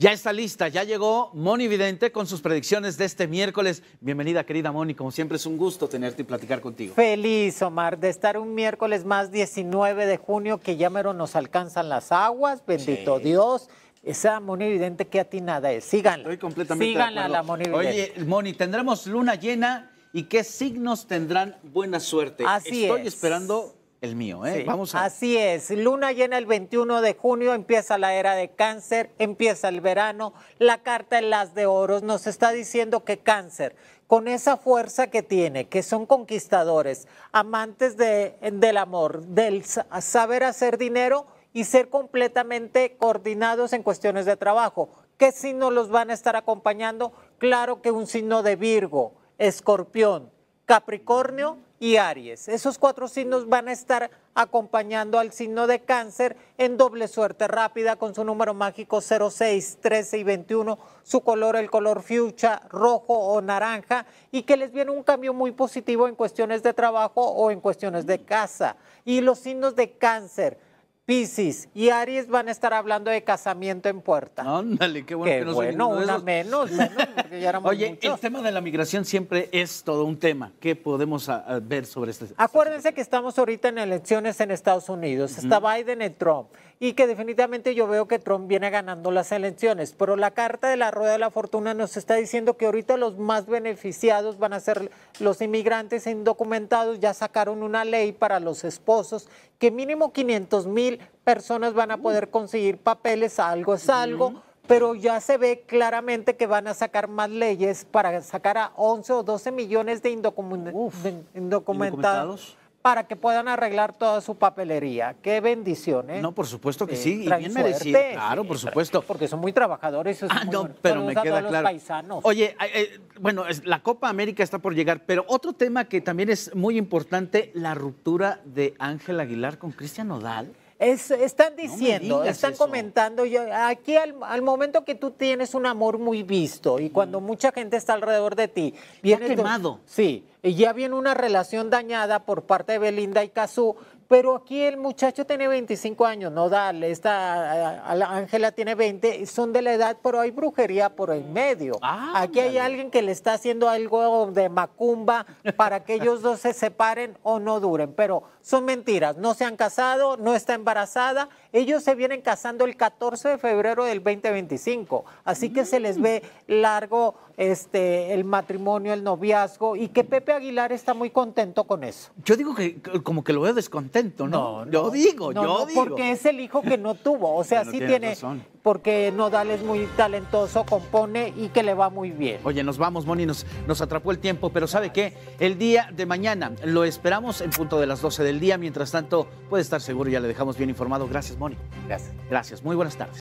Ya está lista, ya llegó Moni Vidente con sus predicciones de este miércoles. Bienvenida, querida Moni, como siempre es un gusto tenerte y platicar contigo. Feliz, Omar, de estar un miércoles más 19 de junio, que ya mero nos alcanzan las aguas, bendito Dios. Esa Moni Vidente que atinada es, síganla. Estoy completamente de la Moni Vidente. Oye, Moni, tendremos luna llena y qué signos tendrán buena suerte. Así Estoy esperando el mío, ¿eh? Vamos a... Así es, luna llena el 21 de junio, empieza la era de cáncer, empieza el verano, la carta en las de oros nos está diciendo que cáncer, con esa fuerza que tiene, que son conquistadores, amantes de, del amor, del saber hacer dinero y ser completamente coordinados en cuestiones de trabajo. ¿Qué signos los van a estar acompañando? Claro que un signo de Virgo, Escorpión, Capricornio y Aries. Esos cuatro signos van a estar acompañando al signo de cáncer en doble suerte rápida con su número mágico 06, 13 y 21, su color el color Fucha, rojo o naranja y que les viene un cambio muy positivo en cuestiones de trabajo o en cuestiones de casa. Y los signos de cáncer y Aries van a estar hablando de casamiento en puerta. Ándale, qué bueno que bueno, una menos, Oye, el tema de la migración siempre es todo un tema. ¿Qué podemos ah, ah, ver sobre este? este Acuérdense que estamos ahorita en elecciones en Estados Unidos. Está Biden y Trump. Y que definitivamente yo veo que Trump viene ganando las elecciones. Pero la carta de la rueda de la fortuna nos está diciendo que ahorita los más beneficiados van a ser los inmigrantes indocumentados. Ya sacaron una ley para los esposos que mínimo 500 mil personas van a poder conseguir papeles, algo es algo. Pero ya se ve claramente que van a sacar más leyes para sacar a 11 o 12 millones de, indocumentados para que puedan arreglar toda su papelería. Qué bendición, ¿eh? No, por supuesto que eh, sí, y bien merecido. Claro, por supuesto. Porque son muy trabajadores. Ah, muy, pero me queda claro. Paisanos. Oye, bueno, la Copa América está por llegar, pero otro tema que también es muy importante, la ruptura de Ángel Aguilar con Cristian O'Dal están diciendo, están comentando, yo, aquí al, momento que tú tienes un amor muy visto y cuando mm. mucha gente está alrededor de ti, viene quemado. sí, y ya viene una relación dañada por parte de Belinda y Cazú, pero aquí el muchacho tiene 25 años, no dale, esta Ángela tiene 20, son de la edad, pero hay brujería por el medio. aquí hay alguien que le está haciendo algo de macumba para que ellos dos se separen o no duren, pero son mentiras, no se han casado, no está embarazada, ellos se vienen casando el 14 de febrero del 2025, así que se les ve largo este, el matrimonio, el noviazgo y que Pepe Aguilar está muy contento con eso. Yo digo que como que lo veo descontento ¿no? no yo digo, yo digo. Porque es el hijo que no tuvo, o sea, sí tiene, porque Nodal es muy talentoso, compone y que le va muy bien. Oye, nos vamos, Moni, nos, nos atrapó el tiempo, pero ¿sabe qué? El día de mañana lo esperamos en punto de las 12 del día, mientras tanto puede estar seguro, ya le dejamos bien informado. Gracias, Moni. Gracias. Gracias, muy buenas tardes.